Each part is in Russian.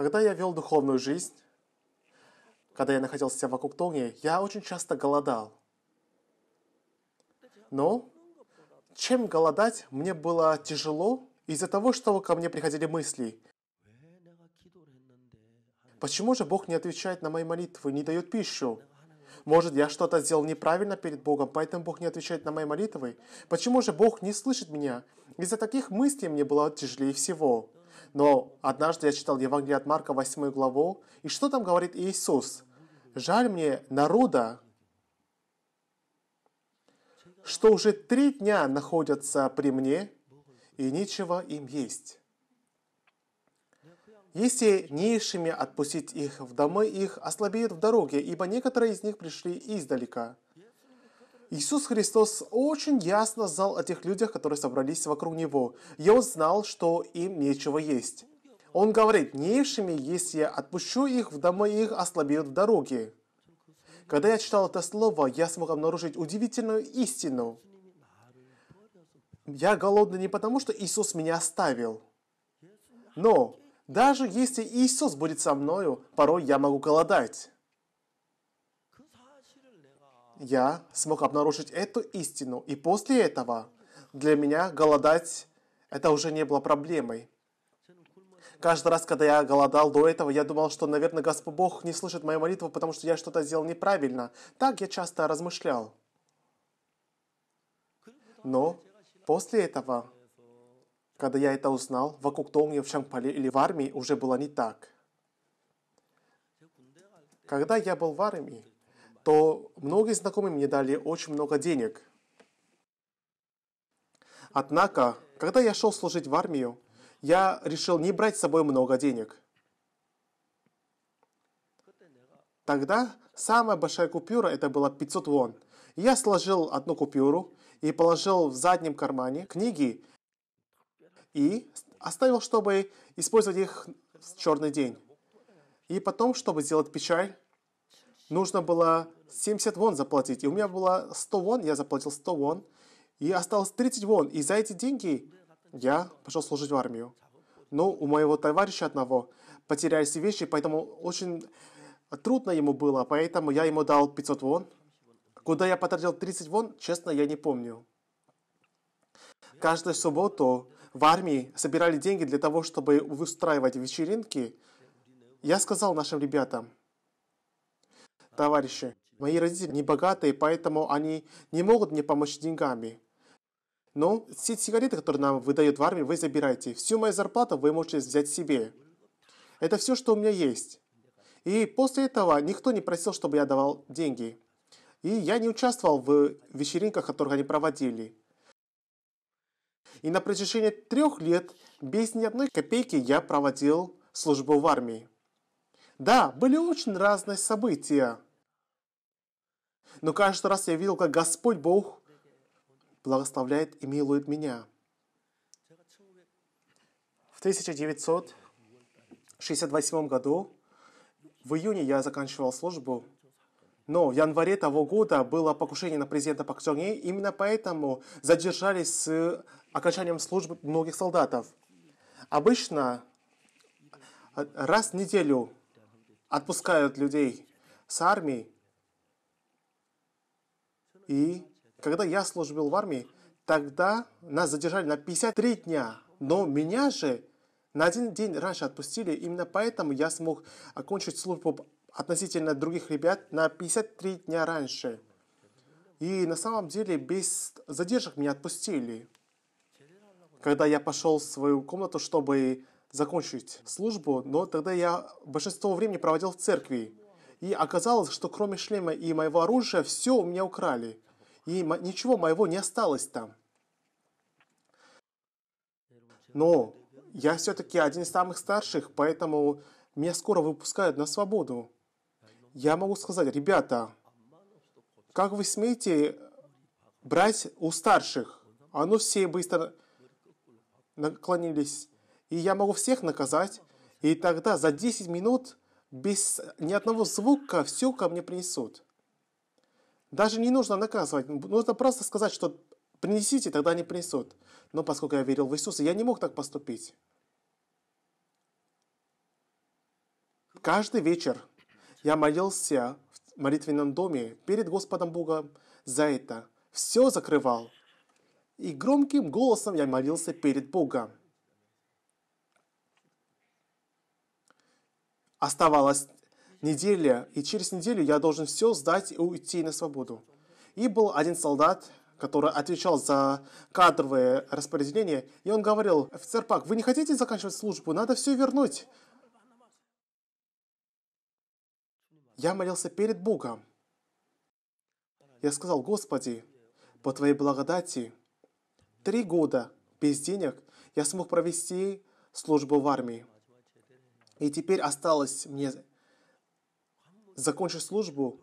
Когда я вел духовную жизнь, когда я находился вокруг Тони, я очень часто голодал. Но чем голодать, мне было тяжело из-за того, что ко мне приходили мысли. Почему же Бог не отвечает на мои молитвы, не дает пищу? Может, я что-то сделал неправильно перед Богом, поэтому Бог не отвечает на мои молитвы? Почему же Бог не слышит меня? Из-за таких мыслей мне было тяжелее всего. Но однажды я читал Евангелие от Марка, 8 главу, и что там говорит Иисус? «Жаль мне народа, что уже три дня находятся при мне, и нечего им есть. Если неишими отпустить их в домы их, ослабеют в дороге, ибо некоторые из них пришли издалека – Иисус Христос очень ясно знал о тех людях, которые собрались вокруг Него, и Он знал, что им нечего есть. Он говорит, неевшими есть я, отпущу их в дома их, а ослабеют в дороге. Когда я читал это слово, я смог обнаружить удивительную истину. Я голодный не потому, что Иисус меня оставил. Но даже если Иисус будет со мною, порой я могу голодать я смог обнаружить эту истину, и после этого для меня голодать это уже не было проблемой. Каждый раз, когда я голодал до этого, я думал, что, наверное, Господь Бог не слышит мою молитву, потому что я что-то сделал неправильно. Так я часто размышлял. Но после этого, когда я это узнал, в Тонги в Шангпале или в армии уже было не так. Когда я был в армии, то многие знакомые мне дали очень много денег. Однако, когда я шел служить в армию, я решил не брать с собой много денег. Тогда самая большая купюра это была 500 вон. Я сложил одну купюру и положил в заднем кармане книги и оставил, чтобы использовать их в черный день. И потом, чтобы сделать печаль, нужно было 70 вон заплатить. И у меня было 100 вон, я заплатил 100 вон. И осталось 30 вон. И за эти деньги я пошел служить в армию. Но у моего товарища одного потерялись вещи, поэтому очень трудно ему было. Поэтому я ему дал 500 вон. Куда я потратил 30 вон, честно, я не помню. Каждую субботу в армии собирали деньги для того, чтобы устраивать вечеринки. Я сказал нашим ребятам – Товарищи, мои родители не богатые, поэтому они не могут мне помочь деньгами. Но все сигареты, которые нам выдают в армии, вы забирайте. Всю мою зарплату вы можете взять себе. Это все, что у меня есть. И после этого никто не просил, чтобы я давал деньги. И я не участвовал в вечеринках, которые они проводили. И на протяжении трех лет без ни одной копейки я проводил службу в армии. Да, были очень разные события. Но каждый раз я видел, как Господь Бог благословляет и милует меня. В 1968 году, в июне я заканчивал службу, но в январе того года было покушение на президента Пак Чон именно поэтому задержались с окончанием службы многих солдатов. Обычно э, раз в неделю отпускают людей с армии. И когда я служил в армии, тогда нас задержали на 53 дня. Но меня же на один день раньше отпустили. Именно поэтому я смог окончить службу относительно других ребят на 53 дня раньше. И на самом деле без задержек меня отпустили. Когда я пошел в свою комнату, чтобы закончить службу, но тогда я большинство времени проводил в церкви. И оказалось, что кроме шлема и моего оружия, все у меня украли. И ничего моего не осталось там. Но я все-таки один из самых старших, поэтому меня скоро выпускают на свободу. Я могу сказать, ребята, как вы смеете брать у старших? А ну все быстро наклонились и я могу всех наказать. И тогда за 10 минут без ни одного звука все ко мне принесут. Даже не нужно наказывать, нужно просто сказать, что принесите, тогда они принесут. Но поскольку я верил в Иисуса, я не мог так поступить. Каждый вечер я молился в молитвенном доме перед Господом Богом за это. Все закрывал. И громким голосом я молился перед Богом. оставалась неделя, и через неделю я должен все сдать и уйти на свободу. И был один солдат, который отвечал за кадровые распределения, и он говорил, офицер Пак, вы не хотите заканчивать службу, надо все вернуть. Я молился перед Богом. Я сказал, Господи, по Твоей благодати, три года без денег я смог провести службу в армии. И теперь осталось мне закончить службу,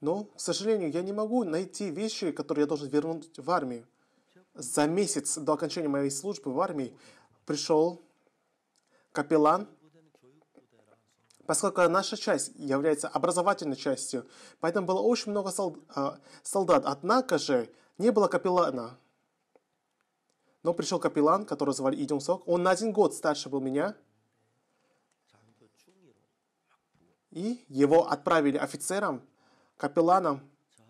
но, к сожалению, я не могу найти вещи, которые я должен вернуть в армию. За месяц до окончания моей службы в армии пришел капеллан, поскольку наша часть является образовательной частью, поэтому было очень много а, солдат. Однако же не было капеллана. Но пришел капеллан, которого звали Идем Сок. Он на один год старше был меня. И его отправили офицером, капелланом,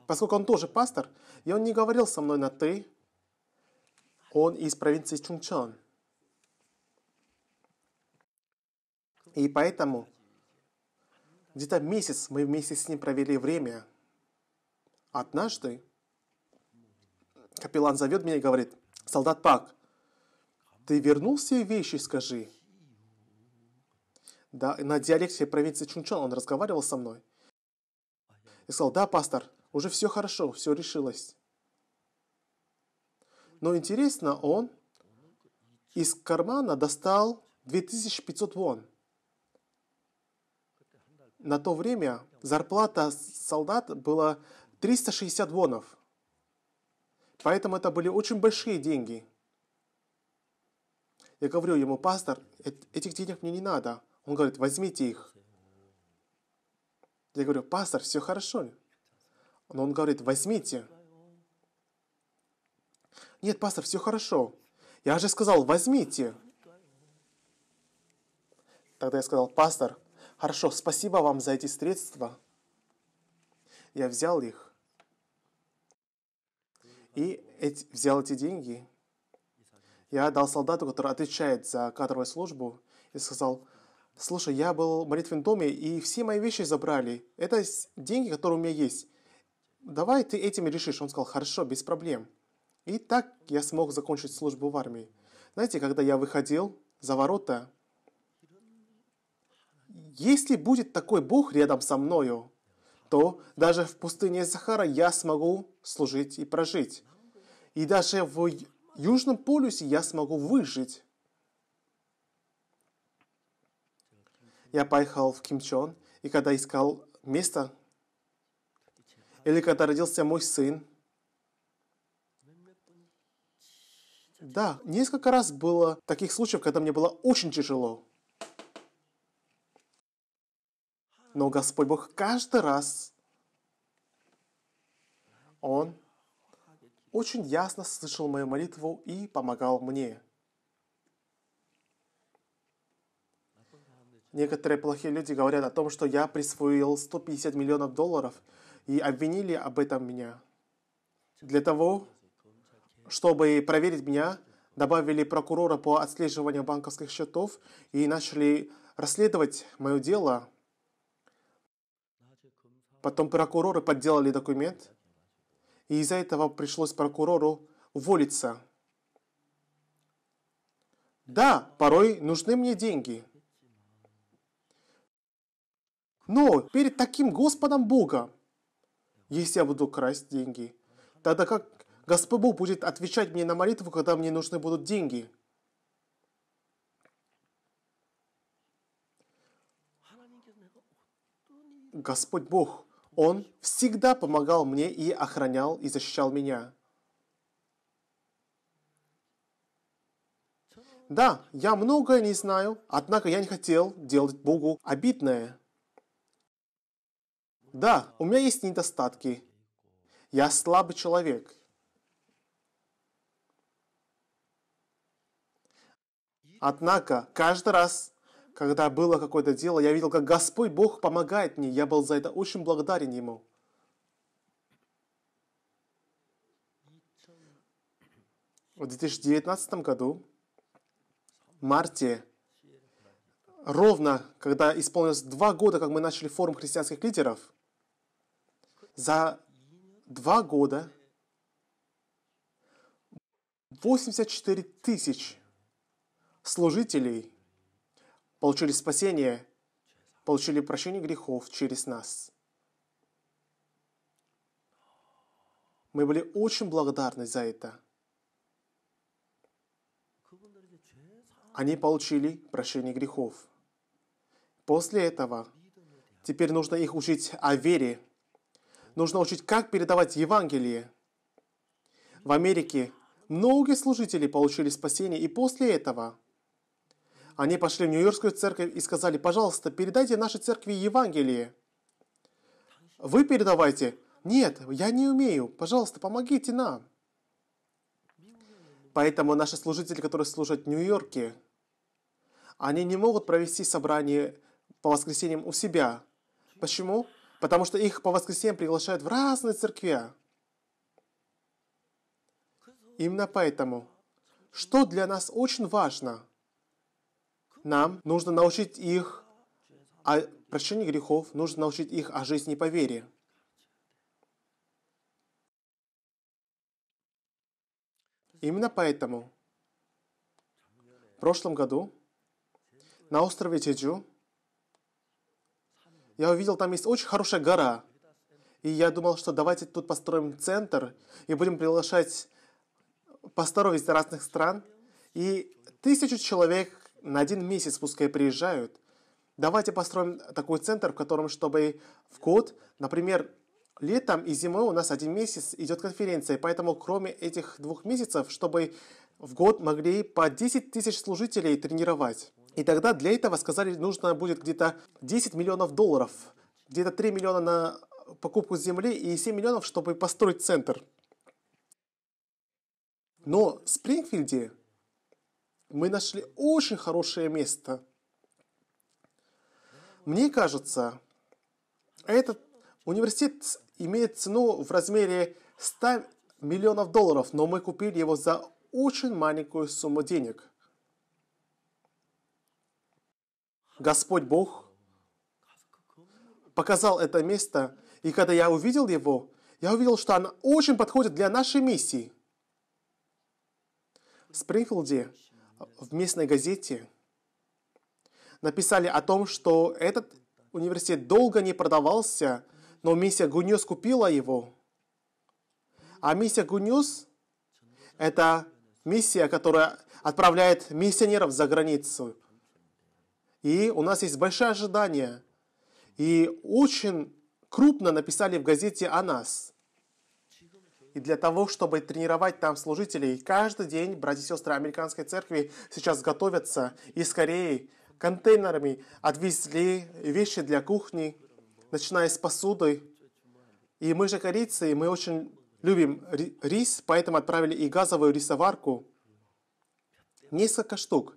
поскольку он тоже пастор, и он не говорил со мной на «ты», он из провинции Чунчон. И поэтому где-то месяц мы вместе с ним провели время. Однажды капеллан зовет меня и говорит, «Солдат Пак, ты вернул все вещи, скажи?» Да, на диалекте провинции Чунчон он разговаривал со мной. И сказал, да, пастор, уже все хорошо, все решилось. Но интересно, он из кармана достал 2500 вон. На то время зарплата солдат была 360 вонов. Поэтому это были очень большие деньги. Я говорю ему, пастор, этих денег мне не надо. Он говорит, возьмите их. Я говорю, пастор, все хорошо. Но он говорит, возьмите. Нет, пастор, все хорошо. Я же сказал, возьмите. Тогда я сказал, пастор, хорошо, спасибо вам за эти средства. Я взял их. И эти, взял эти деньги. Я дал солдату, который отвечает за кадровую службу, и сказал, Слушай, я был в молитвенном доме, и все мои вещи забрали. Это деньги, которые у меня есть. Давай ты этим решишь. Он сказал, хорошо, без проблем. И так я смог закончить службу в армии. Знаете, когда я выходил за ворота, если будет такой Бог рядом со мною, то даже в пустыне Сахара я смогу служить и прожить. И даже в Южном полюсе я смогу выжить. Я поехал в Кимчон, и когда искал место, или когда родился мой сын, Да, несколько раз было таких случаев, когда мне было очень тяжело. Но Господь Бог каждый раз, Он очень ясно слышал мою молитву и помогал мне. Некоторые плохие люди говорят о том, что я присвоил 150 миллионов долларов и обвинили об этом меня. Для того, чтобы проверить меня, добавили прокурора по отслеживанию банковских счетов и начали расследовать мое дело. Потом прокуроры подделали документ, и из-за этого пришлось прокурору уволиться. Да, порой нужны мне деньги – но перед таким Господом Богом, если я буду красть деньги, тогда как Господь Бог будет отвечать мне на молитву, когда мне нужны будут деньги? Господь Бог, Он всегда помогал мне и охранял и защищал меня. Да, я многое не знаю, однако я не хотел делать Богу обидное – да, у меня есть недостатки. Я слабый человек. Однако, каждый раз, когда было какое-то дело, я видел, как Господь Бог помогает мне. Я был за это очень благодарен Ему. В 2019 году, в марте, ровно когда исполнилось два года, как мы начали форум христианских лидеров – за два года 84 тысяч служителей получили спасение, получили прощение грехов через нас. Мы были очень благодарны за это. Они получили прощение грехов. После этого теперь нужно их учить о вере, нужно учить, как передавать Евангелие. В Америке многие служители получили спасение и после этого. Они пошли в Нью-Йоркскую церковь и сказали, пожалуйста, передайте нашей церкви Евангелие. Вы передавайте. Нет, я не умею. Пожалуйста, помогите нам. Поэтому наши служители, которые служат в Нью-Йорке, они не могут провести собрание по воскресеньям у себя. Почему? потому что их по воскресеньям приглашают в разные церкви. Именно поэтому, что для нас очень важно, нам нужно научить их о прощении грехов, нужно научить их о жизни по вере. Именно поэтому в прошлом году на острове Тиджу я увидел, там есть очень хорошая гора. И я думал, что давайте тут построим центр и будем приглашать пасторов из разных стран. И тысячу человек на один месяц пускай приезжают. Давайте построим такой центр, в котором, чтобы в год, например, летом и зимой у нас один месяц идет конференция, поэтому кроме этих двух месяцев, чтобы в год могли по 10 тысяч служителей тренировать. И тогда для этого, сказали, нужно будет где-то 10 миллионов долларов, где-то 3 миллиона на покупку земли и 7 миллионов, чтобы построить центр. Но в Спрингфилде мы нашли очень хорошее место. Мне кажется, этот университет имеет цену в размере 100 миллионов долларов, но мы купили его за очень маленькую сумму денег – Господь Бог показал это место, и когда я увидел его, я увидел, что оно очень подходит для нашей миссии. В Спрингфилде, в местной газете, написали о том, что этот университет долго не продавался, но миссия Гуньос купила его. А миссия Гуньос – это миссия, которая отправляет миссионеров за границу – и у нас есть большие ожидания. И очень крупно написали в газете о нас. И для того, чтобы тренировать там служителей, каждый день братья и сестры американской церкви сейчас готовятся и скорее контейнерами отвезли вещи для кухни, начиная с посуды. И мы же корейцы, и мы очень любим рис, поэтому отправили и газовую рисоварку. Несколько штук.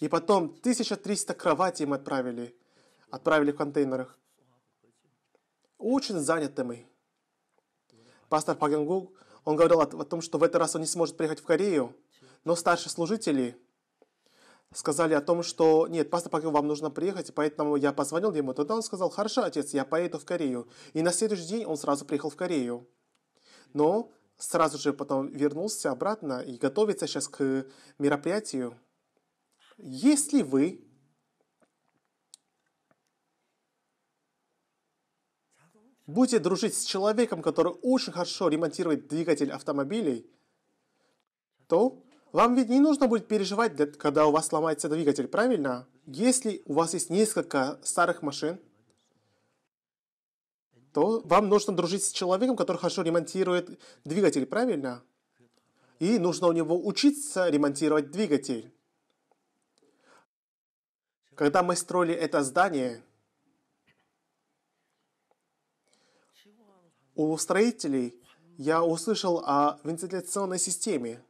И потом 1300 кроватей мы отправили, отправили в контейнерах. Очень заняты мы. Пастор Пагангу, он говорил о, о том, что в этот раз он не сможет приехать в Корею, но старшие служители сказали о том, что нет, пастор Паган, вам нужно приехать, и поэтому я позвонил ему. Тогда он сказал, хорошо, отец, я поеду в Корею. И на следующий день он сразу приехал в Корею. Но сразу же потом вернулся обратно и готовится сейчас к э, мероприятию. Если вы будете дружить с человеком, который очень хорошо ремонтирует двигатель автомобилей, то вам ведь не нужно будет переживать, когда у вас сломается двигатель, правильно? Если у вас есть несколько старых машин, то вам нужно дружить с человеком, который хорошо ремонтирует двигатель, правильно? И нужно у него учиться ремонтировать двигатель. Когда мы строили это здание, у строителей я услышал о вентиляционной системе.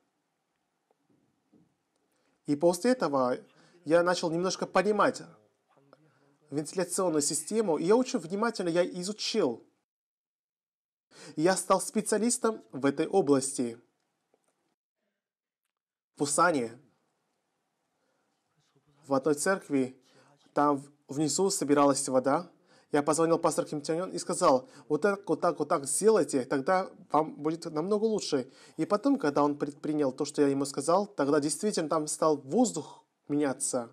И после этого я начал немножко понимать вентиляционную систему, и я очень внимательно я изучил. Я стал специалистом в этой области. В Пусане в одной церкви, там внизу собиралась вода. Я позвонил пастору Ким Тяньон и сказал, вот так, вот так, вот так сделайте, тогда вам будет намного лучше. И потом, когда он предпринял то, что я ему сказал, тогда действительно там стал воздух меняться.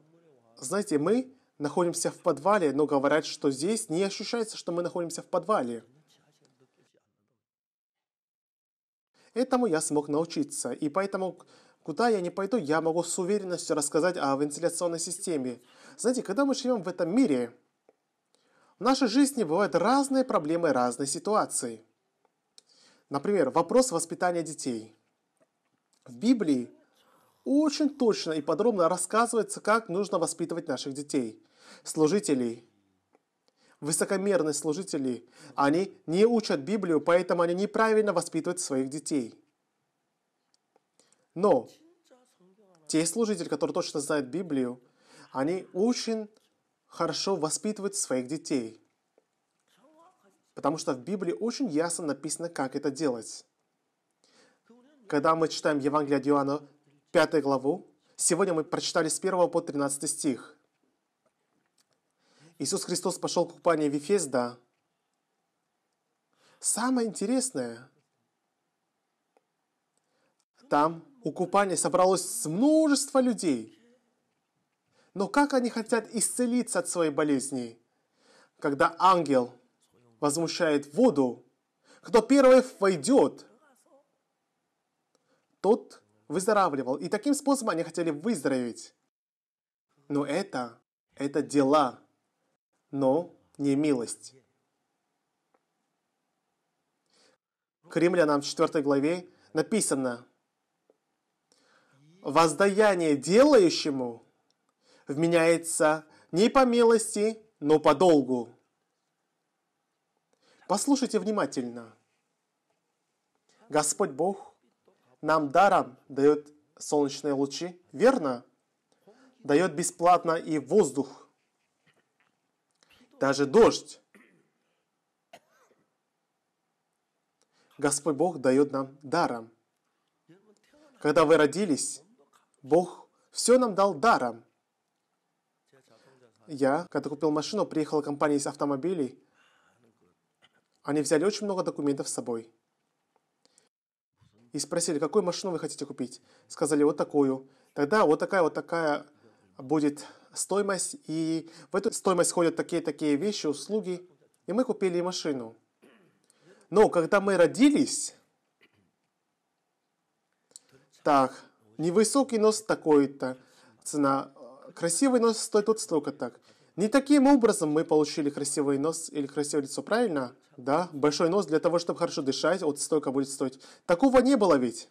Знаете, мы находимся в подвале, но говорят, что здесь не ощущается, что мы находимся в подвале. Этому я смог научиться. И поэтому Куда я не пойду, я могу с уверенностью рассказать о вентиляционной системе. Знаете, когда мы живем в этом мире, в нашей жизни бывают разные проблемы, разные ситуации. Например, вопрос воспитания детей. В Библии очень точно и подробно рассказывается, как нужно воспитывать наших детей, служителей – высокомерные служители, они не учат Библию, поэтому они неправильно воспитывают своих детей. Но те служители, которые точно знают Библию, они очень хорошо воспитывают своих детей. Потому что в Библии очень ясно написано, как это делать. Когда мы читаем Евангелие от Иоанна 5 главу, сегодня мы прочитали с 1 по 13 стих. Иисус Христос пошел к купанию да. Самое интересное, там у купания собралось множество людей. Но как они хотят исцелиться от своей болезни? Когда ангел возмущает воду, кто первый войдет, тот выздоравливал. И таким способом они хотели выздороветь. Но это, это дела, но не милость. К римлянам в 4 главе написано – воздаяние делающему вменяется не по милости, но по долгу. Послушайте внимательно. Господь Бог нам даром дает солнечные лучи, верно? Дает бесплатно и воздух, даже дождь. Господь Бог дает нам даром. Когда вы родились, Бог все нам дал даром. Я, когда купил машину, приехала компания из автомобилей. Они взяли очень много документов с собой. И спросили, какую машину вы хотите купить. Сказали, вот такую. Тогда вот такая, вот такая будет стоимость. И в эту стоимость входят такие-такие вещи, услуги. И мы купили машину. Но когда мы родились, так, Невысокий нос такой-то цена. Э, красивый нос стоит тут столько так. Не таким образом мы получили красивый нос или красивое лицо, правильно? Да, большой нос для того, чтобы хорошо дышать, вот столько будет стоить. Такого не было ведь.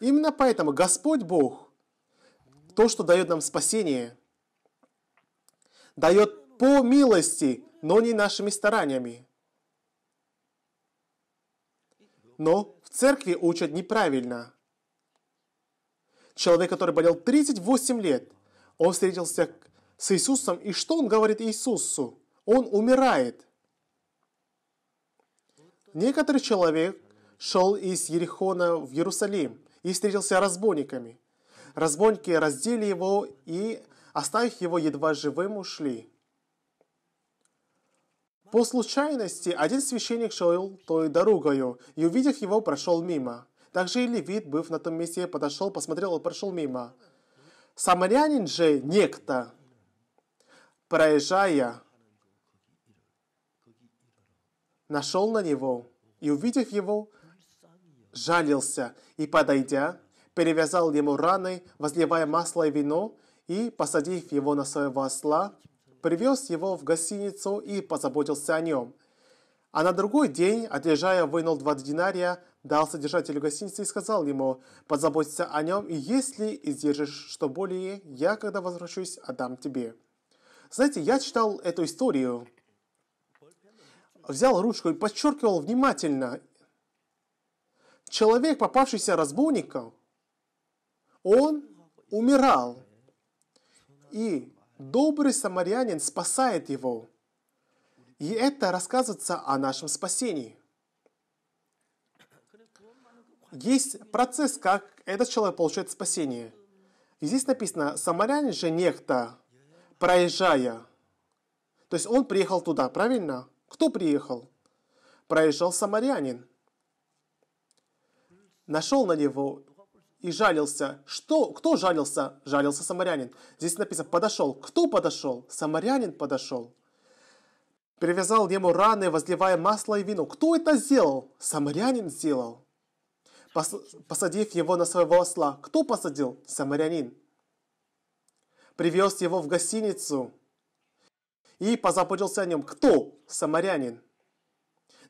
Именно поэтому Господь Бог, то, что дает нам спасение, дает по милости, но не нашими стараниями. Но церкви учат неправильно. Человек, который болел 38 лет, он встретился с Иисусом, и что он говорит Иисусу? Он умирает. Некоторый человек шел из Ерихона в Иерусалим и встретился разбойниками. Разбойники раздели его и, оставив его едва живым, ушли. По случайности один священник шел той дорогою, и, увидев его, прошел мимо. Также и левит, быв на том месте, подошел, посмотрел и прошел мимо. Самарянин же некто, проезжая, нашел на него и, увидев его, жалился и, подойдя, перевязал ему раны, возливая масло и вино, и, посадив его на своего осла, привез его в гостиницу и позаботился о нем. А на другой день, отъезжая, вынул два динария, дал содержателю гостиницы и сказал ему, позаботься о нем, и если издержишь что более, я, когда возвращусь, отдам тебе. Знаете, я читал эту историю, взял ручку и подчеркивал внимательно. Человек, попавшийся разбойником, он умирал. И добрый самарянин спасает его. И это рассказывается о нашем спасении. Есть процесс, как этот человек получает спасение. И здесь написано, самарянин же некто, проезжая. То есть он приехал туда, правильно? Кто приехал? Проезжал самарянин. Нашел на него и жалился. Что? Кто жалился? Жалился самарянин. Здесь написано «подошел». Кто подошел? Самарянин подошел. Перевязал ему раны, возливая масло и вино. Кто это сделал? Самарянин сделал. Пос посадив его на своего осла. Кто посадил? Самарянин. Привез его в гостиницу и позаботился о нем. Кто? Самарянин.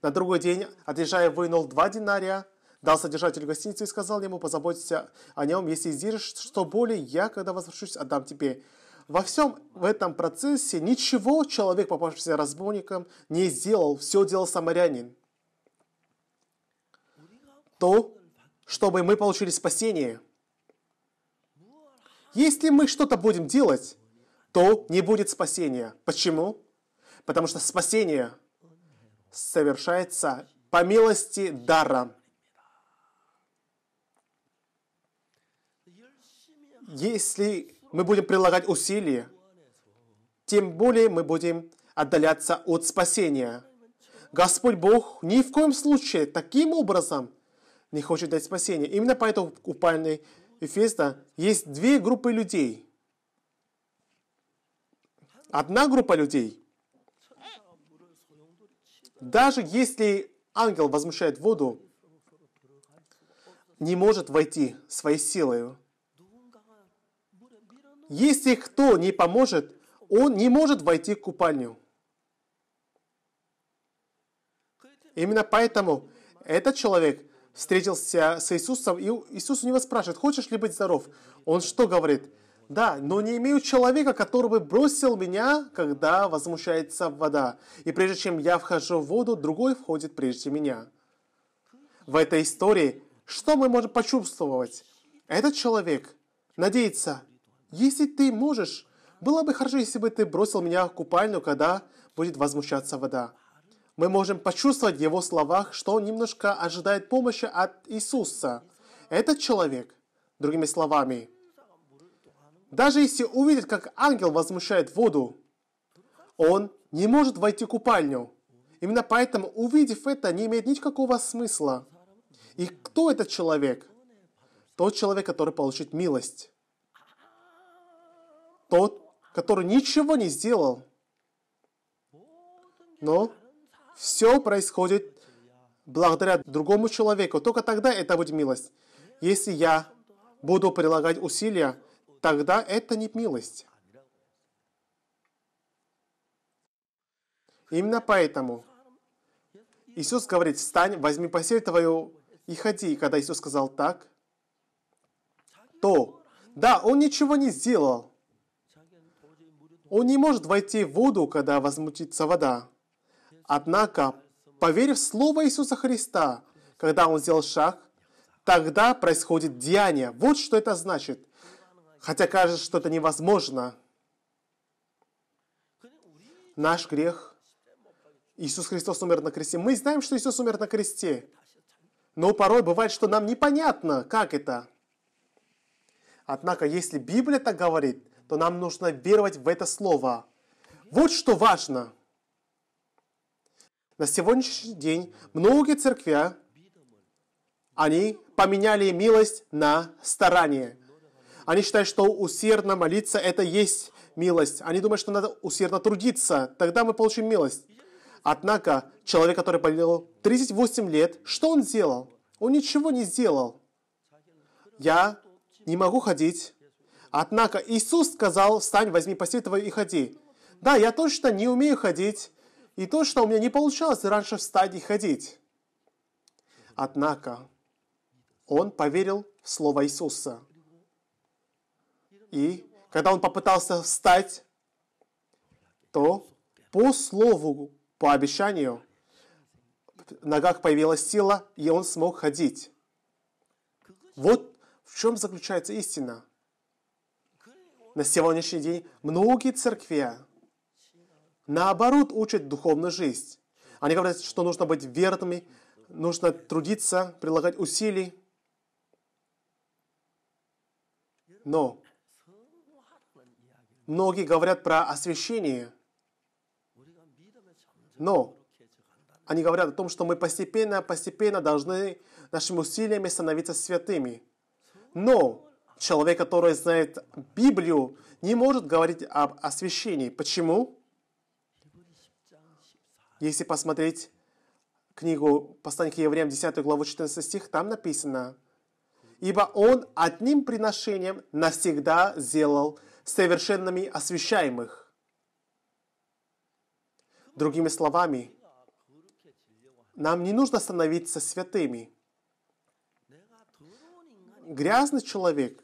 На другой день, отъезжая, вынул два динария Дал содержатель гостиницы и сказал ему позаботиться о нем, если издержишь, что более я, когда возвращусь, отдам тебе. Во всем в этом процессе ничего человек, попавшийся разбойником, не сделал. Все делал самарянин. То, чтобы мы получили спасение. Если мы что-то будем делать, то не будет спасения. Почему? Потому что спасение совершается по милости даром. если мы будем прилагать усилия, тем более мы будем отдаляться от спасения. Господь Бог ни в коем случае таким образом не хочет дать спасение. Именно поэтому в купальной Эфеста есть две группы людей. Одна группа людей, даже если ангел возмущает воду, не может войти своей силой. Если кто не поможет, он не может войти в купальню. Именно поэтому этот человек встретился с Иисусом, и Иисус у него спрашивает, хочешь ли быть здоров? Он что говорит? Да, но не имею человека, который бы бросил меня, когда возмущается вода. И прежде чем я вхожу в воду, другой входит прежде меня. В этой истории что мы можем почувствовать? Этот человек надеется, если ты можешь, было бы хорошо, если бы ты бросил меня в купальню, когда будет возмущаться вода. Мы можем почувствовать в его словах, что он немножко ожидает помощи от Иисуса. Этот человек, другими словами, даже если увидит, как ангел возмущает воду, он не может войти в купальню. Именно поэтому, увидев это, не имеет никакого смысла. И кто этот человек? Тот человек, который получит милость тот, который ничего не сделал. Но все происходит благодаря другому человеку. Только тогда это будет милость. Если я буду прилагать усилия, тогда это не милость. Именно поэтому Иисус говорит, встань, возьми постель твою и ходи. И когда Иисус сказал так, то, да, он ничего не сделал, он не может войти в воду, когда возмутится вода. Однако, поверив в Слово Иисуса Христа, когда он сделал шаг, тогда происходит деяние. Вот что это значит. Хотя кажется, что это невозможно. Наш грех. Иисус Христос умер на кресте. Мы знаем, что Иисус умер на кресте. Но порой бывает, что нам непонятно, как это. Однако, если Библия так говорит, то нам нужно веровать в это слово. Вот что важно. На сегодняшний день многие церкви, они поменяли милость на старание. Они считают, что усердно молиться – это есть милость. Они думают, что надо усердно трудиться, тогда мы получим милость. Однако человек, который болел 38 лет, что он сделал? Он ничего не сделал. Я не могу ходить, Однако Иисус сказал, встань, возьми постель твою и ходи. Да, я точно не умею ходить, и точно у меня не получалось раньше встать и ходить. Однако он поверил в слово Иисуса. И когда он попытался встать, то по слову, по обещанию, в ногах появилась сила, и он смог ходить. Вот в чем заключается истина – на сегодняшний день многие церкви, наоборот, учат духовную жизнь. Они говорят, что нужно быть верными, нужно трудиться, прилагать усилий. Но многие говорят про освящение. Но они говорят о том, что мы постепенно, постепенно должны нашими усилиями становиться святыми. Но Человек, который знает Библию, не может говорить об освящении. Почему? Если посмотреть книгу Послания к евреям», 10 главу, 14 стих, там написано, «Ибо он одним приношением навсегда сделал совершенными освящаемых». Другими словами, нам не нужно становиться святыми. Грязный человек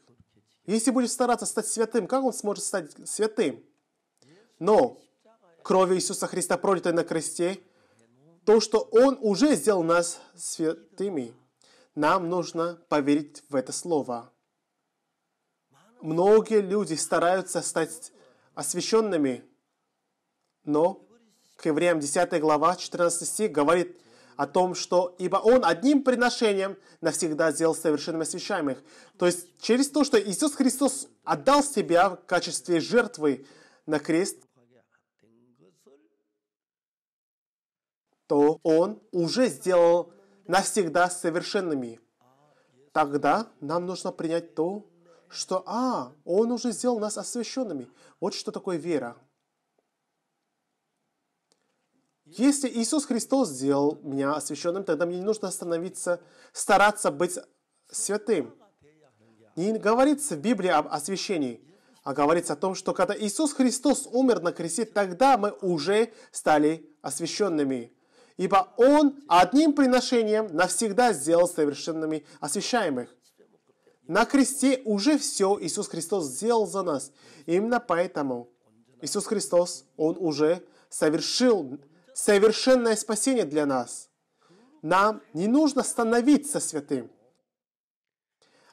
если будет стараться стать святым, как он сможет стать святым? Но кровь Иисуса Христа, пролитой на кресте, то, что Он уже сделал нас святыми, нам нужно поверить в это слово. Многие люди стараются стать освященными, но к Евреям 10 глава 14 стих говорит, о том, что «ибо Он одним приношением навсегда сделал совершенным освящаемых». То есть через то, что Иисус Христос отдал Себя в качестве жертвы на крест, то Он уже сделал навсегда совершенными. Тогда нам нужно принять то, что «А, Он уже сделал нас освященными». Вот что такое вера – если Иисус Христос сделал меня освященным, тогда мне не нужно становиться, стараться быть святым. Не говорится в Библии об освящении, а говорится о том, что когда Иисус Христос умер на кресте, тогда мы уже стали освященными. Ибо Он одним приношением навсегда сделал совершенными освящаемых. На кресте уже все Иисус Христос сделал за нас. именно поэтому Иисус Христос, Он уже совершил совершенное спасение для нас. Нам не нужно становиться святым,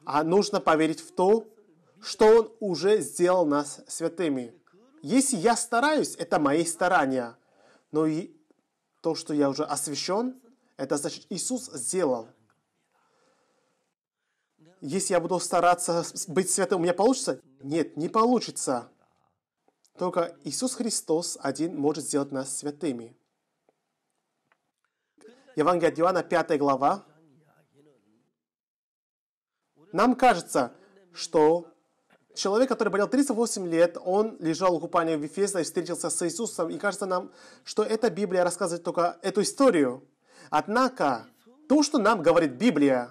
а нужно поверить в то, что Он уже сделал нас святыми. Если я стараюсь, это мои старания. Но и то, что я уже освящен, это значит, Иисус сделал. Если я буду стараться быть святым, у меня получится? Нет, не получится. Только Иисус Христос один может сделать нас святыми. Евангелие от Иоанна, 5 глава. Нам кажется, что человек, который болел 38 лет, он лежал у купания в Вифеса и встретился с Иисусом. И кажется нам, что эта Библия рассказывает только эту историю. Однако, то, что нам говорит Библия,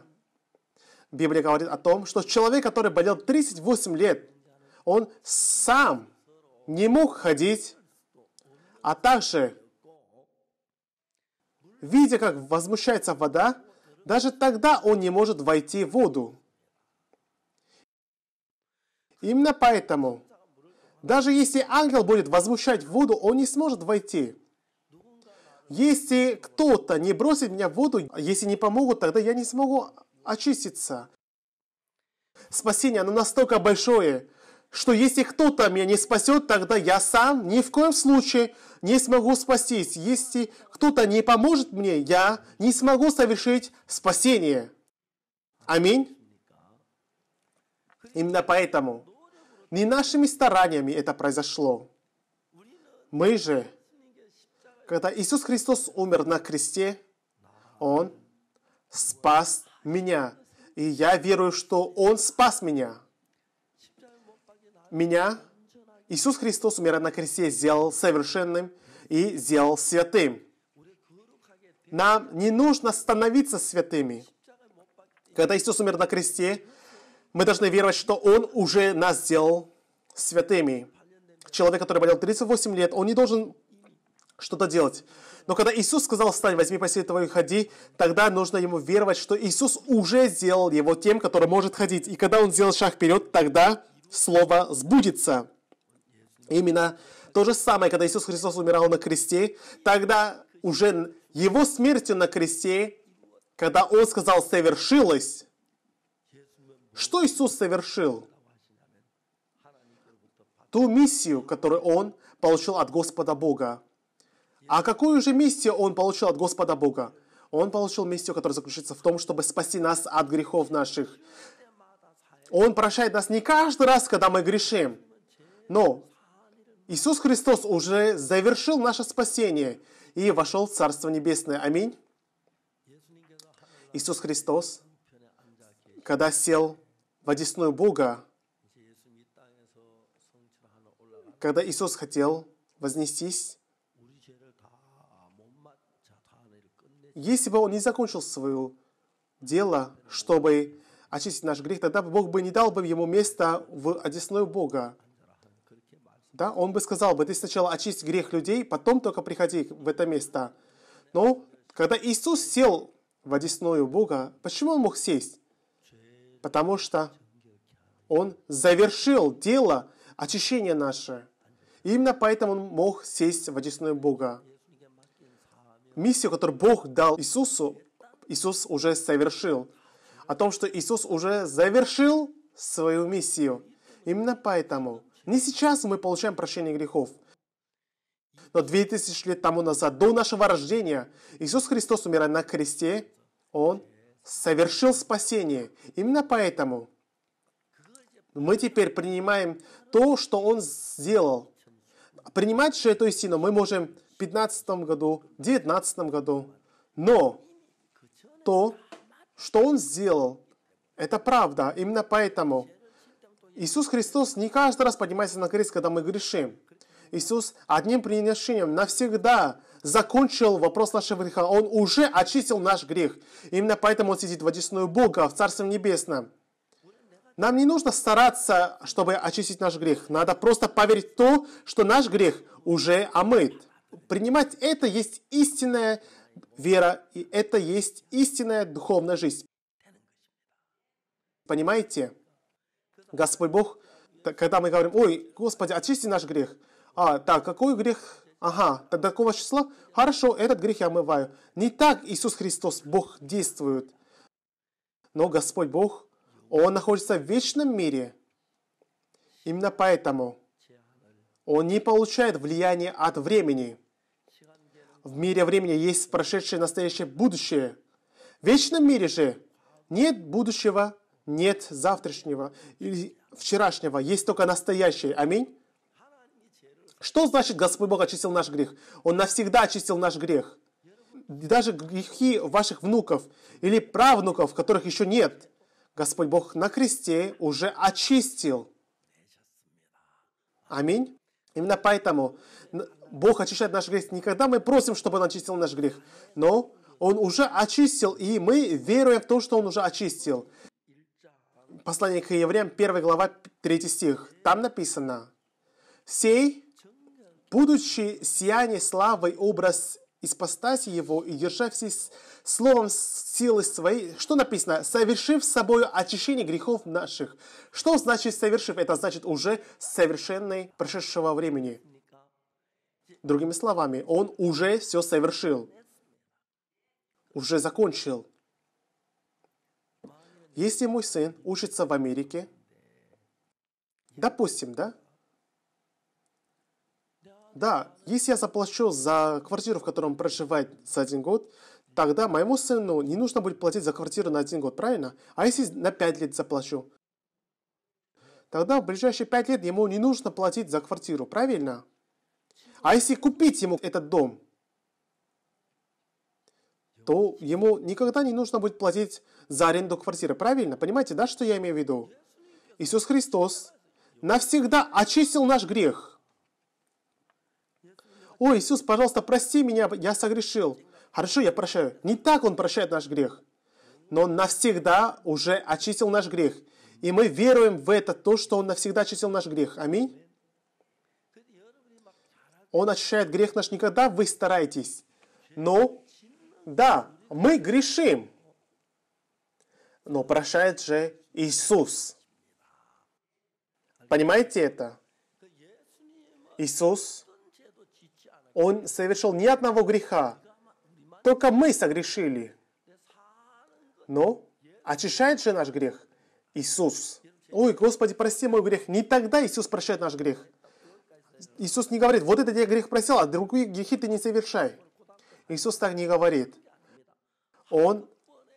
Библия говорит о том, что человек, который болел 38 лет, он сам не мог ходить, а также Видя, как возмущается вода, даже тогда он не может войти в воду. Именно поэтому, даже если ангел будет возмущать воду, он не сможет войти. Если кто-то не бросит меня в воду, если не помогут, тогда я не смогу очиститься. Спасение, оно настолько большое, что если кто-то меня не спасет, тогда я сам ни в коем случае не смогу спастись. Если кто-то не поможет мне, я не смогу совершить спасение. Аминь. Именно поэтому не нашими стараниями это произошло. Мы же, когда Иисус Христос умер на кресте, Он спас меня. И я верую, что Он спас меня. Меня Иисус Христос, умирая на кресте, сделал совершенным и сделал святым. Нам не нужно становиться святыми. Когда Иисус умер на кресте, мы должны веровать, что Он уже нас сделал святыми. Человек, который болел 38 лет, он не должен что-то делать. Но когда Иисус сказал, встань, возьми постель твою и ходи, тогда нужно ему веровать, что Иисус уже сделал его тем, который может ходить. И когда он сделал шаг вперед, тогда слово сбудется. Именно то же самое, когда Иисус Христос умирал на кресте, тогда уже его смертью на кресте, когда он сказал «совершилось», что Иисус совершил? Ту миссию, которую он получил от Господа Бога. А какую же миссию он получил от Господа Бога? Он получил миссию, которая заключается в том, чтобы спасти нас от грехов наших. Он прощает нас не каждый раз, когда мы грешим, но Иисус Христос уже завершил наше спасение и вошел в Царство Небесное. Аминь. Иисус Христос, когда сел в одесную Бога, когда Иисус хотел вознестись, если бы Он не закончил свое дело, чтобы очистить наш грех, тогда Бог бы не дал бы ему места в одесную Бога да, он бы сказал бы, ты сначала очисти грех людей, потом только приходи в это место. Но когда Иисус сел в одесную Бога, почему он мог сесть? Потому что он завершил дело очищения наше. И именно поэтому он мог сесть в одесную Бога. Миссию, которую Бог дал Иисусу, Иисус уже совершил. О том, что Иисус уже завершил свою миссию. Именно поэтому не сейчас мы получаем прощение грехов. Но 2000 лет тому назад, до нашего рождения, Иисус Христос, умирая на кресте, Он совершил спасение. Именно поэтому мы теперь принимаем то, что Он сделал. Принимать же эту истину мы можем в 15 году, в 19 году. Но то, что Он сделал, это правда. Именно поэтому Иисус Христос не каждый раз поднимается на крест, когда мы грешим. Иисус одним приношением навсегда закончил вопрос нашего греха. Он уже очистил наш грех. Именно поэтому Он сидит в одесную Бога, в Царстве Небесном. Нам не нужно стараться, чтобы очистить наш грех. Надо просто поверить в то, что наш грех уже омыт. Принимать это есть истинная вера, и это есть истинная духовная жизнь. Понимаете? Господь Бог, когда мы говорим, ой, Господи, очисти наш грех. А, так, какой грех? Ага, тогда какого числа? Хорошо, этот грех я омываю. Не так Иисус Христос, Бог действует. Но Господь Бог, Он находится в вечном мире. Именно поэтому Он не получает влияние от времени. В мире времени есть прошедшее, настоящее, будущее. В вечном мире же нет будущего нет завтрашнего или вчерашнего, есть только настоящее. Аминь. Что значит Господь Бог очистил наш грех? Он навсегда очистил наш грех. Даже грехи ваших внуков или правнуков, которых еще нет, Господь Бог на кресте уже очистил. Аминь. Именно поэтому Бог очищает наш грех. Никогда мы просим, чтобы Он очистил наш грех, но Он уже очистил, и мы веруем в то, что Он уже очистил послание к евреям, 1 глава, 3 стих. Там написано, «Сей, будучи сияние славой образ испостаси его и держа все словом силы своей, что написано? Совершив с собою очищение грехов наших. Что значит совершив? Это значит уже совершенный прошедшего времени. Другими словами, он уже все совершил. Уже закончил. Если мой сын учится в Америке, допустим, да? Да, если я заплачу за квартиру, в которой он проживает за один год, тогда моему сыну не нужно будет платить за квартиру на один год, правильно? А если на пять лет заплачу? Тогда в ближайшие пять лет ему не нужно платить за квартиру, правильно? А если купить ему этот дом – то ему никогда не нужно будет платить за аренду квартиры. Правильно? Понимаете, да, что я имею в виду? Иисус Христос навсегда очистил наш грех. О, Иисус, пожалуйста, прости меня, я согрешил. Хорошо, я прощаю. Не так Он прощает наш грех. Но Он навсегда уже очистил наш грех. И мы веруем в это, то, что Он навсегда очистил наш грех. Аминь. Он очищает грех наш никогда, вы стараетесь. Но да, мы грешим, но прощает же Иисус. Понимаете это? Иисус, Он совершил ни одного греха, только мы согрешили. Но очищает же наш грех Иисус. Ой, Господи, прости мой грех. Не тогда Иисус прощает наш грех. Иисус не говорит, вот это я грех просил, а другие грехи ты не совершай. Иисус так не говорит. Он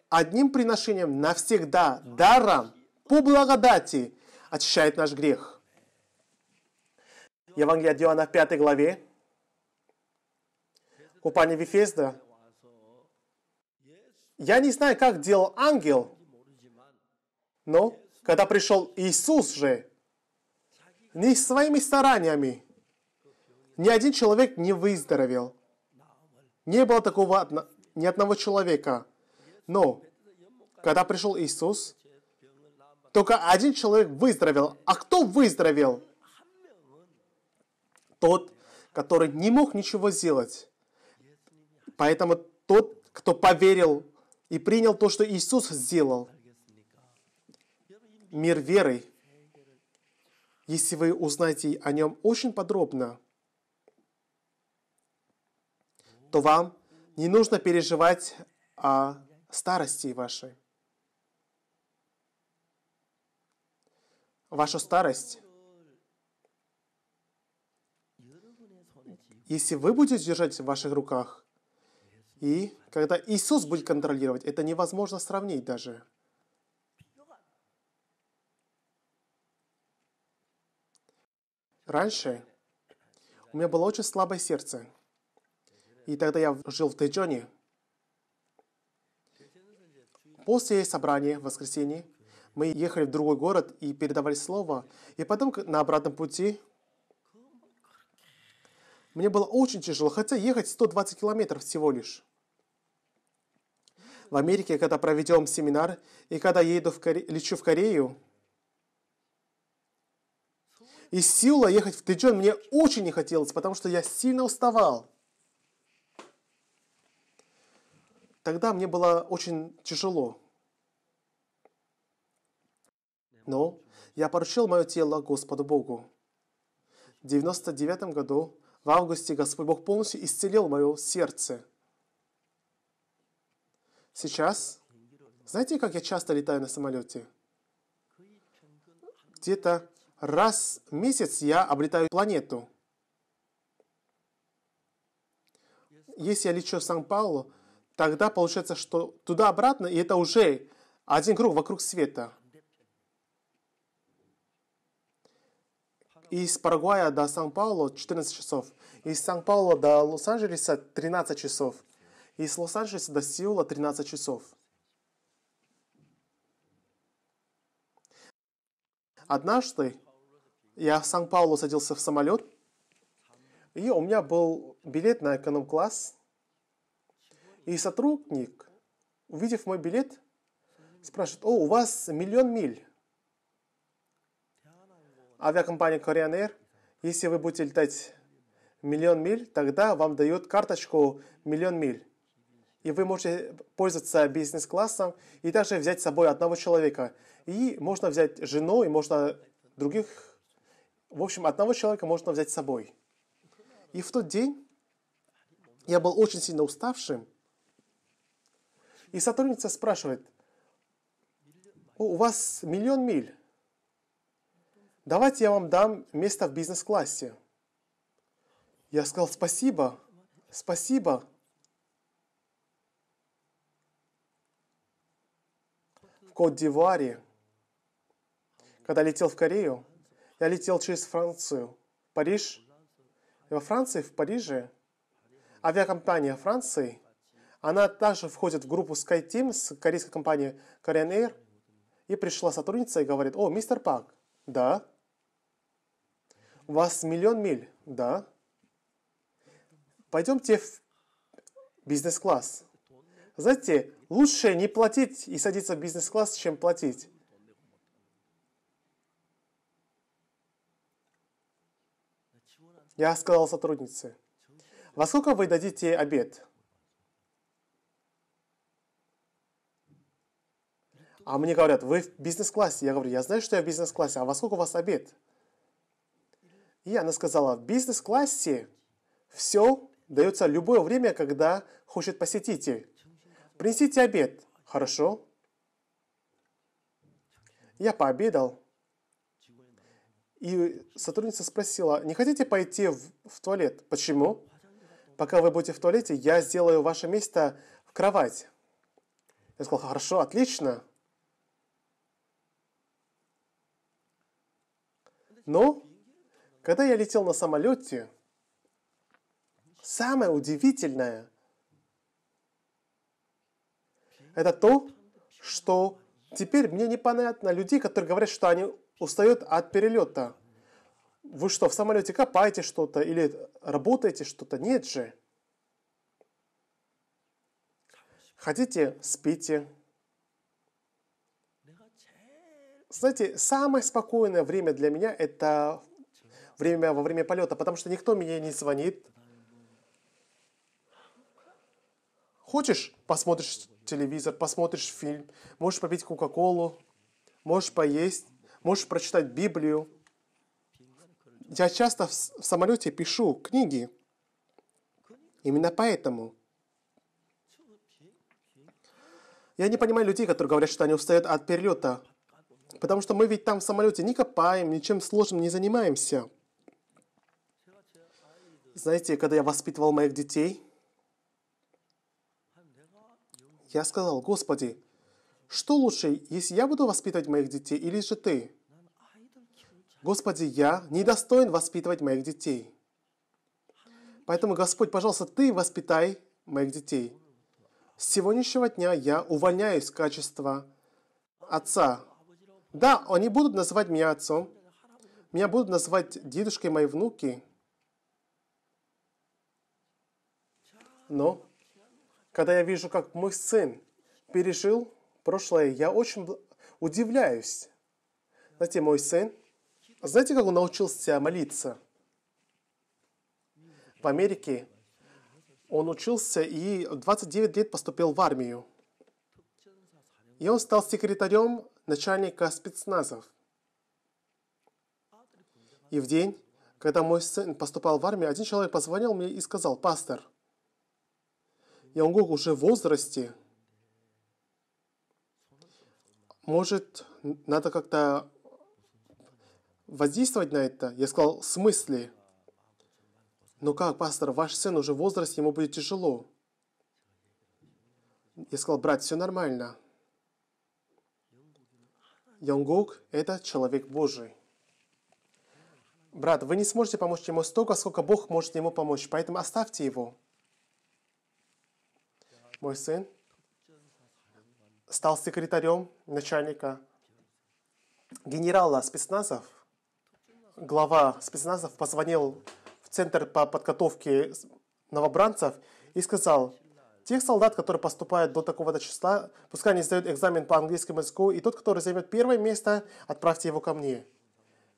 одним приношением навсегда, даром, по благодати очищает наш грех. Евангелие от Иоанна в 5 главе, купание Вифезда. Я не знаю, как делал ангел, но когда пришел Иисус же, не своими стараниями, ни один человек не выздоровел. Не было такого ни одного человека. Но когда пришел Иисус, только один человек выздоровел. А кто выздоровел? Тот, который не мог ничего сделать. Поэтому тот, кто поверил и принял то, что Иисус сделал. Мир веры. Если вы узнаете о нем очень подробно, то вам не нужно переживать о старости вашей. Вашу старость, если вы будете держать в ваших руках, и когда Иисус будет контролировать, это невозможно сравнить даже. Раньше у меня было очень слабое сердце – и тогда я жил в Тэджоне. После собрания в воскресенье мы ехали в другой город и передавали слово. И потом на обратном пути мне было очень тяжело, хотя ехать 120 километров всего лишь. В Америке, когда проведем семинар, и когда еду в Коре... лечу в Корею, и сила ехать в Тэджон мне очень не хотелось, потому что я сильно уставал. Тогда мне было очень тяжело. Но я поручил мое тело Господу Богу. В 99 году, в августе, Господь Бог полностью исцелил мое сердце. Сейчас, знаете, как я часто летаю на самолете? Где-то раз в месяц я облетаю планету. Если я лечу в Сан-Паулу, тогда получается, что туда-обратно, и это уже один круг вокруг света. Из Парагвая до Сан-Паулу 14 часов. Из Сан-Паулу до Лос-Анджелеса 13 часов. Из Лос-Анджелеса до Сеула 13 часов. Однажды я в Сан-Паулу садился в самолет, и у меня был билет на эконом-класс – и сотрудник, увидев мой билет, спрашивает, о, у вас миллион миль. Авиакомпания Korean Air, если вы будете летать миллион миль, тогда вам дают карточку миллион миль. И вы можете пользоваться бизнес-классом и также взять с собой одного человека. И можно взять жену, и можно других... В общем, одного человека можно взять с собой. И в тот день я был очень сильно уставшим, и сотрудница спрашивает, у вас миллион миль. Давайте я вам дам место в бизнес-классе. Я сказал, спасибо, спасибо. В Кот-Дивуаре, когда летел в Корею, я летел через Францию, Париж. И во Франции, в Париже, авиакомпания Франции – она также входит в группу SkyTeam с корейской компанией Korean Air. И пришла сотрудница и говорит, о, мистер Пак, да. У вас миллион миль, да. Пойдемте в бизнес-класс. Знаете, лучше не платить и садиться в бизнес-класс, чем платить. Я сказал сотруднице, во сколько вы дадите обед? А мне говорят, вы в бизнес-классе. Я говорю, я знаю, что я в бизнес-классе, а во сколько у вас обед? И она сказала, в бизнес-классе все дается любое время, когда хочет посетитель. Принесите обед. Хорошо. Я пообедал. И сотрудница спросила, не хотите пойти в, в туалет? Почему? Пока вы будете в туалете, я сделаю ваше место в кровать. Я сказал, хорошо, отлично. Но, когда я летел на самолете, самое удивительное – это то, что теперь мне непонятно людей, которые говорят, что они устают от перелета. Вы что, в самолете копаете что-то или работаете что-то? Нет же. Хотите, спите. знаете, самое спокойное время для меня – это время во время полета, потому что никто мне не звонит. Хочешь, посмотришь телевизор, посмотришь фильм, можешь попить Кока-Колу, можешь поесть, можешь прочитать Библию. Я часто в самолете пишу книги. Именно поэтому. Я не понимаю людей, которые говорят, что они устают от перелета. Потому что мы ведь там в самолете не копаем, ничем сложным не занимаемся. Знаете, когда я воспитывал моих детей, я сказал, Господи, что лучше, если я буду воспитывать моих детей или же Ты? Господи, я недостоин воспитывать моих детей. Поэтому, Господь, пожалуйста, Ты воспитай моих детей. С сегодняшнего дня я увольняюсь с качества отца, да, они будут называть меня отцом. Меня будут называть дедушкой мои внуки. Но, когда я вижу, как мой сын пережил прошлое, я очень удивляюсь. Знаете, мой сын, знаете, как он научился молиться? В Америке он учился и в 29 лет поступил в армию. И он стал секретарем начальника спецназов. И в день, когда мой сын поступал в армию, один человек позвонил мне и сказал, «Пастор, Янгук уже в возрасте, может, надо как-то воздействовать на это?» Я сказал, «В смысле?» «Ну как, пастор, ваш сын уже в возрасте, ему будет тяжело». Я сказал, «Брат, все нормально». Йонгук – это человек Божий. Брат, вы не сможете помочь ему столько, сколько Бог может ему помочь, поэтому оставьте его. Мой сын стал секретарем начальника генерала спецназов. Глава спецназов позвонил в центр по подготовке новобранцев и сказал – Тех солдат, которые поступают до такого-то числа, пускай они сдают экзамен по английскому языку, и тот, который займет первое место, отправьте его ко мне.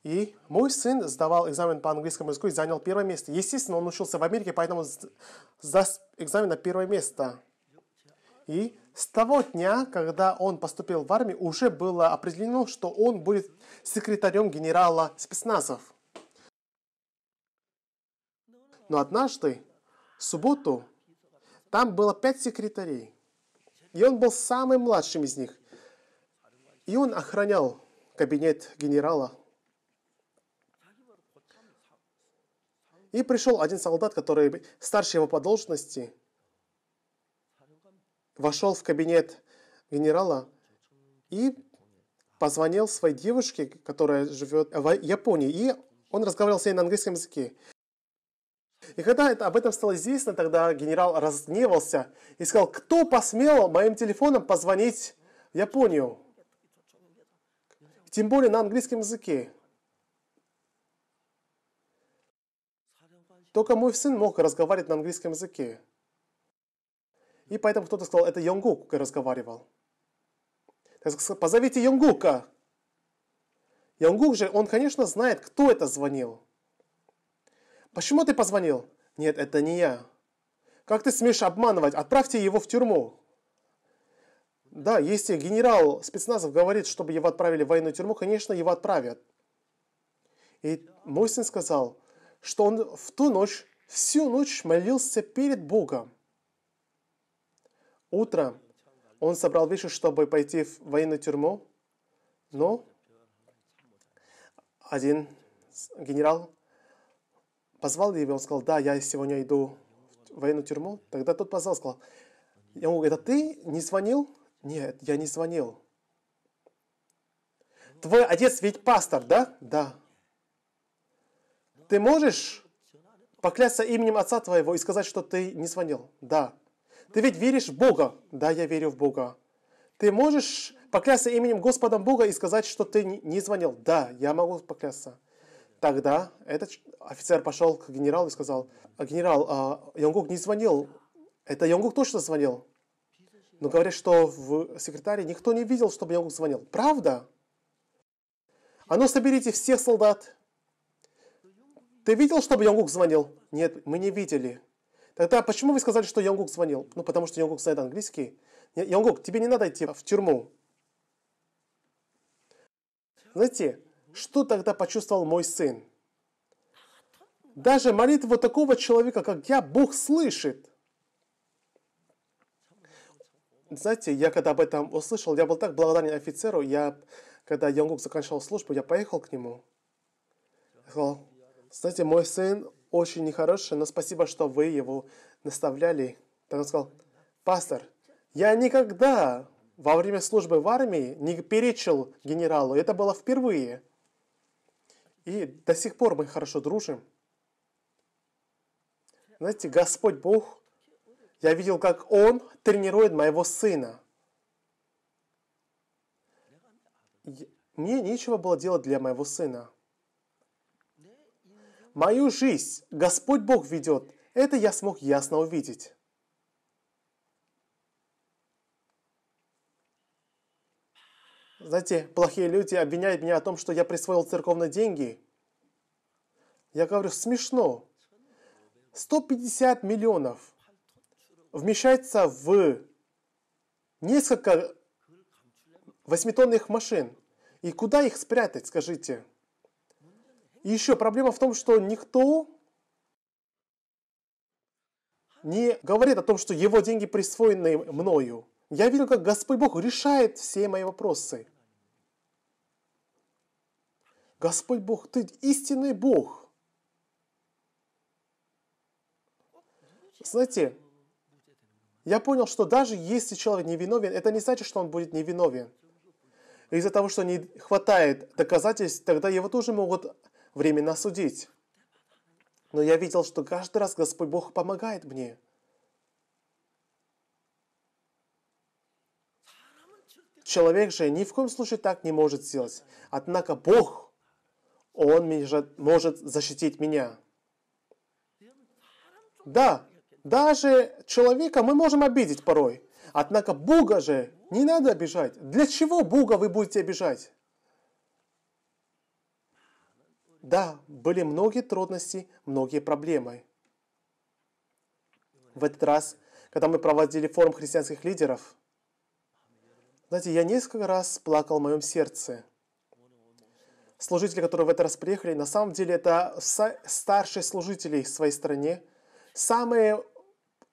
И мой сын сдавал экзамен по английскому языку и занял первое место. Естественно, он учился в Америке, поэтому сдаст экзамен на первое место. И с того дня, когда он поступил в армию, уже было определено, что он будет секретарем генерала спецназов. Но однажды, в субботу, там было пять секретарей. И он был самым младшим из них. И он охранял кабинет генерала. И пришел один солдат, который старше его по должности, вошел в кабинет генерала и позвонил своей девушке, которая живет в Японии, и он разговаривал с ней на английском языке. И когда это, об этом стало известно, тогда генерал разгневался и сказал, кто посмел моим телефоном позвонить в Японию? Тем более на английском языке. Только мой сын мог разговаривать на английском языке. И поэтому кто-то сказал, это Йонгук разговаривал. Так сказал, позовите Йонгука. Йонгук же, он, конечно, знает, кто это звонил. «Почему ты позвонил?» «Нет, это не я». «Как ты смеешь обманывать? Отправьте его в тюрьму!» Да, если генерал спецназов говорит, чтобы его отправили в военную тюрьму, конечно, его отправят. И мой сын сказал, что он в ту ночь, всю ночь молился перед Богом. Утро. он собрал вещи, чтобы пойти в военную тюрьму, но один генерал позвал его, он сказал, да, я сегодня иду в военную тюрьму. Тогда тот позвал, сказал, я ему, это «А ты не звонил? Нет, я не звонил. Твой отец ведь пастор, да? Да. Ты можешь поклясться именем отца твоего и сказать, что ты не звонил? Да. Ты ведь веришь в Бога? Да, я верю в Бога. Ты можешь поклясться именем Господом Бога и сказать, что ты не звонил? Да, я могу поклясться. Тогда этот офицер пошел к генералу и сказал, генерал, а, Янгук не звонил. Это Янгук точно звонил. Но говорят, что в секретаре никто не видел, чтобы Янгук звонил. Правда? А ну соберите всех солдат. Ты видел, чтобы Янгук звонил? Нет, мы не видели. Тогда почему вы сказали, что Янгук звонил? Ну, потому что Янгук знает английский. Янгук, тебе не надо идти в тюрьму. Знаете, что тогда почувствовал мой сын? Даже молитву такого человека, как я, Бог слышит. Знаете, я когда об этом услышал, я был так благодарен офицеру. Я, когда Янгук заканчивал службу, я поехал к нему. сказал, знаете, мой сын очень нехороший, но спасибо, что вы его наставляли. Тогда он сказал, пастор, я никогда во время службы в армии не перечил генералу. Это было впервые. И до сих пор мы хорошо дружим. Знаете, Господь Бог, я видел, как Он тренирует моего сына. Мне нечего было делать для моего сына. Мою жизнь Господь Бог ведет. Это я смог ясно увидеть. Знаете, плохие люди обвиняют меня о том, что я присвоил церковные деньги. Я говорю, смешно. 150 миллионов вмещается в несколько восьмитонных машин. И куда их спрятать, скажите? И еще проблема в том, что никто не говорит о том, что его деньги присвоены мною. Я видел, как Господь Бог решает все мои вопросы. Господь Бог, Ты истинный Бог. Знаете, я понял, что даже если человек невиновен, это не значит, что он будет невиновен. Из-за того, что не хватает доказательств, тогда его тоже могут временно судить. Но я видел, что каждый раз Господь Бог помогает мне. Человек же ни в коем случае так не может сделать. Однако Бог он может защитить меня. Да, даже человека мы можем обидеть порой. Однако Бога же не надо обижать. Для чего Бога вы будете обижать? Да, были многие трудности, многие проблемы. В этот раз, когда мы проводили форум христианских лидеров, знаете, я несколько раз плакал в моем сердце – служители, которые в этот раз приехали, на самом деле это старшие служители в своей стране, самые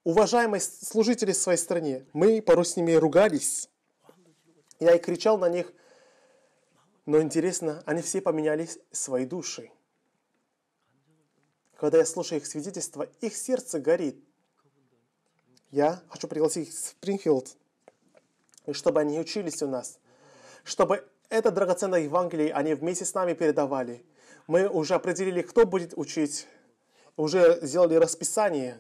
уважаемые служители в своей стране. Мы порой с ними ругались. Я и кричал на них, но интересно, они все поменяли свои души. Когда я слушаю их свидетельства, их сердце горит. Я хочу пригласить их в Спрингфилд, чтобы они учились у нас, чтобы это драгоценное Евангелие они вместе с нами передавали. Мы уже определили, кто будет учить, уже сделали расписание.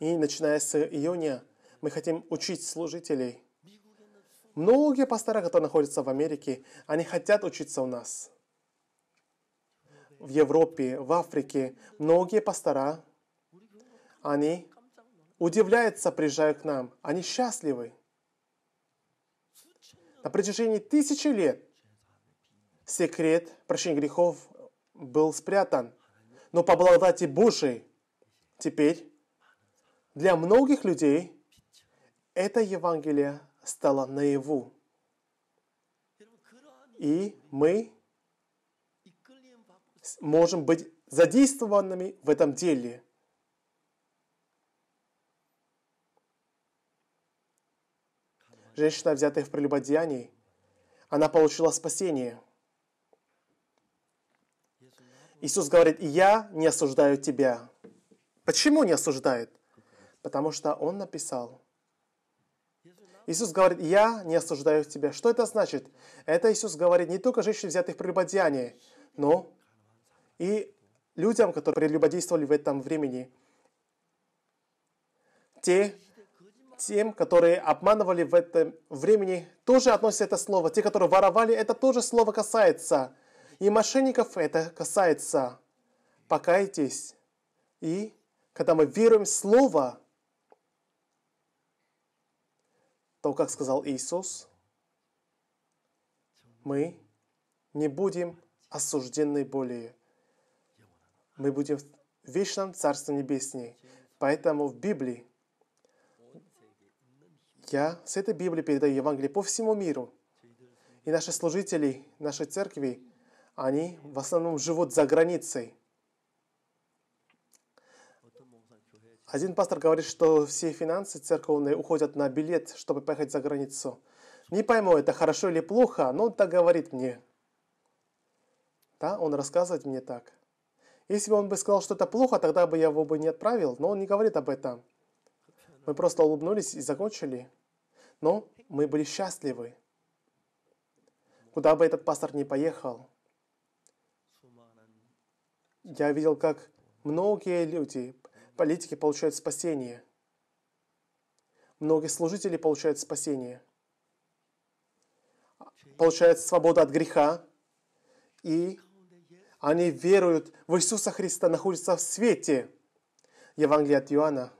И начиная с июня мы хотим учить служителей. Многие пастора, которые находятся в Америке, они хотят учиться у нас. В Европе, в Африке многие пастора, они удивляются, приезжают к нам. Они счастливы. На протяжении тысячи лет секрет прощения грехов был спрятан. Но по благодати Божией теперь для многих людей это Евангелие стало наяву. И мы можем быть задействованными в этом деле. женщина, взятая в прелюбодеянии, она получила спасение. Иисус говорит, я не осуждаю тебя». Почему не осуждает? Потому что Он написал. Иисус говорит, «Я не осуждаю тебя». Что это значит? Это Иисус говорит не только женщин, взятых в прелюбодеянии, но и людям, которые прелюбодействовали в этом времени. Те, тем, которые обманывали в этом времени, тоже относится это слово. Те, которые воровали, это тоже слово касается. И мошенников это касается. Покайтесь. И когда мы веруем в Слово, то, как сказал Иисус, мы не будем осуждены более. Мы будем в вечном Царстве Небесном. Поэтому в Библии я с этой Библией передаю Евангелие по всему миру. И наши служители, наши церкви, они в основном живут за границей. Один пастор говорит, что все финансы церковные уходят на билет, чтобы поехать за границу. Не пойму, это хорошо или плохо, но он так говорит мне. Да, он рассказывает мне так. Если бы он бы сказал, что это плохо, тогда бы я его бы не отправил, но он не говорит об этом. Мы просто улыбнулись и закончили но мы были счастливы. Куда бы этот пастор ни поехал, я видел, как многие люди, политики получают спасение. Многие служители получают спасение. Получают свободу от греха. И они веруют в Иисуса Христа, находятся в свете. Евангелие от Иоанна,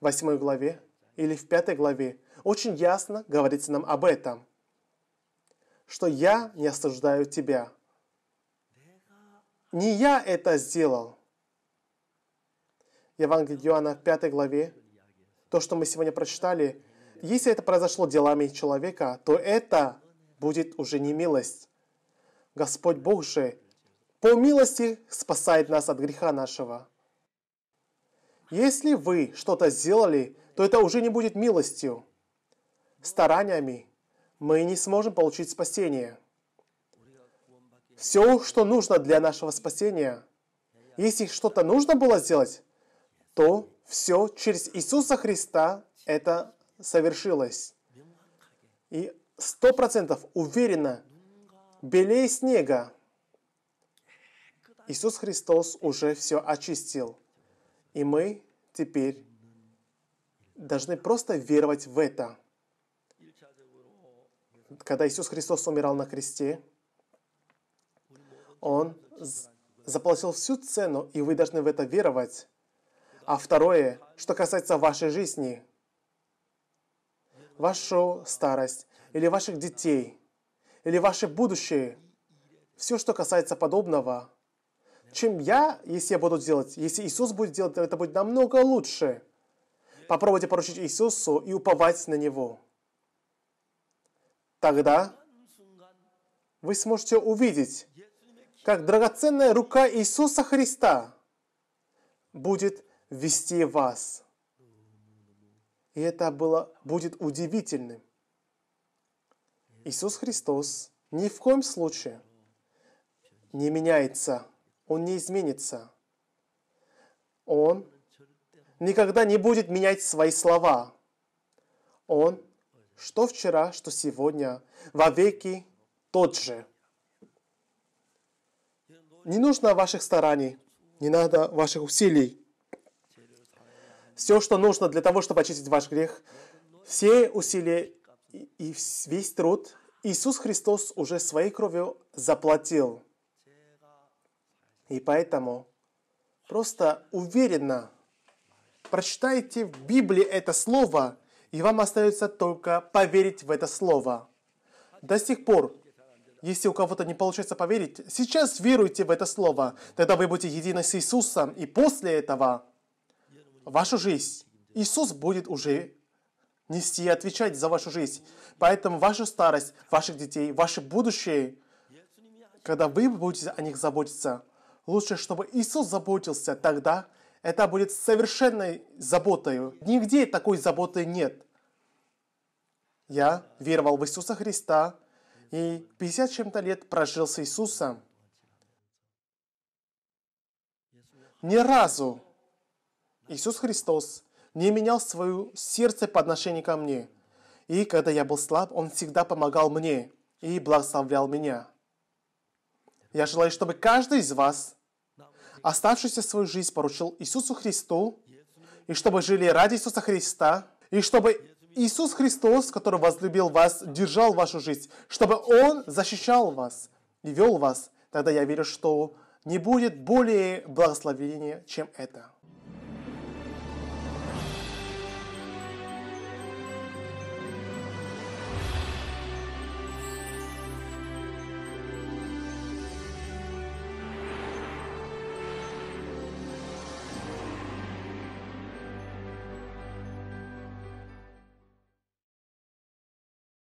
8 главе или в 5 главе очень ясно говорится нам об этом, что я не осуждаю тебя. Не я это сделал. Евангелие Иоанна 5 главе, то, что мы сегодня прочитали, если это произошло делами человека, то это будет уже не милость. Господь Бог же по милости спасает нас от греха нашего. Если вы что-то сделали, то это уже не будет милостью стараниями мы не сможем получить спасение. Все, что нужно для нашего спасения, если что-то нужно было сделать, то все через Иисуса Христа это совершилось. И сто процентов уверенно, белее снега, Иисус Христос уже все очистил. И мы теперь должны просто веровать в это когда Иисус Христос умирал на кресте, Он заплатил всю цену, и вы должны в это веровать. А второе, что касается вашей жизни, вашу старость, или ваших детей, или ваше будущее, все, что касается подобного, чем я, если я буду делать, если Иисус будет делать, это будет намного лучше. Попробуйте поручить Иисусу и уповать на Него. Тогда вы сможете увидеть, как драгоценная рука Иисуса Христа будет вести вас. И это было, будет удивительным. Иисус Христос ни в коем случае не меняется, Он не изменится. Он никогда не будет менять свои слова. Он что вчера, что сегодня, вовеки тот же. Не нужно ваших стараний, не надо ваших усилий. Все, что нужно для того, чтобы очистить ваш грех, все усилия и весь труд Иисус Христос уже своей кровью заплатил. И поэтому просто уверенно прочитайте в Библии это слово – и вам остается только поверить в это слово. До сих пор, если у кого-то не получается поверить, сейчас веруйте в это слово, тогда вы будете едины с Иисусом, и после этого вашу жизнь Иисус будет уже нести и отвечать за вашу жизнь. Поэтому вашу старость, ваших детей, ваше будущее, когда вы будете о них заботиться, лучше, чтобы Иисус заботился тогда, это будет совершенной заботой. Нигде такой заботы нет. Я веровал в Иисуса Христа и 50 чем-то лет прожил с Иисусом. Ни разу Иисус Христос не менял свое сердце по отношению ко мне. И когда я был слаб, Он всегда помогал мне и благословлял меня. Я желаю, чтобы каждый из вас – оставшуюся свою жизнь поручил Иисусу Христу, и чтобы жили ради Иисуса Христа, и чтобы Иисус Христос, который возлюбил вас, держал вашу жизнь, чтобы Он защищал вас и вел вас, тогда я верю, что не будет более благословения, чем это.